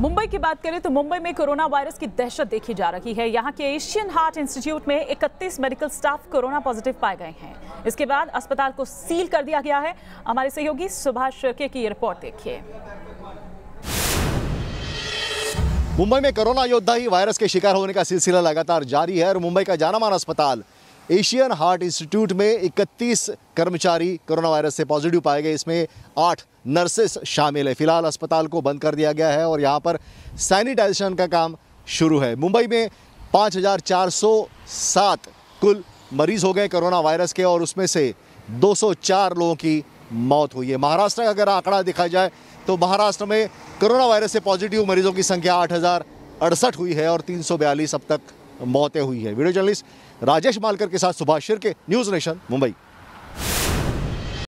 मुंबई की बात करें तो मुंबई में कोरोना वायरस की दहशत देखी जा रही है यहाँ के एशियन हार्ट इंस्टीट्यूट में 31 मेडिकल स्टाफ कोरोना पॉजिटिव पाए गए हैं इसके बाद अस्पताल को सील कर दिया गया है हमारे सहयोगी सुभाष शर्के की रिपोर्ट देखिए मुंबई में कोरोना योद्धा ही वायरस के शिकार होने का सिलसिला लगातार जारी है और मुंबई का जाना अस्पताल एशियन हार्ट इंस्टीट्यूट में 31 कर्मचारी कोरोना वायरस से पॉजिटिव पाए गए इसमें आठ नर्सेस शामिल है फिलहाल अस्पताल को बंद कर दिया गया है और यहाँ पर सैनिटाइजेशन का काम शुरू है मुंबई में 5,407 कुल मरीज हो गए कोरोना वायरस के और उसमें से 204 लोगों की मौत हुई है महाराष्ट्र का अगर आंकड़ा देखा जाए तो महाराष्ट्र में कोरोना वायरस से पॉजिटिव मरीजों की संख्या आठ हुई है और तीन अब तक मौतें हुई हैं वीडियो जर्नलिस्ट राजेश मालकर के साथ सुभाष शिरके न्यूज़ नेशन मुंबई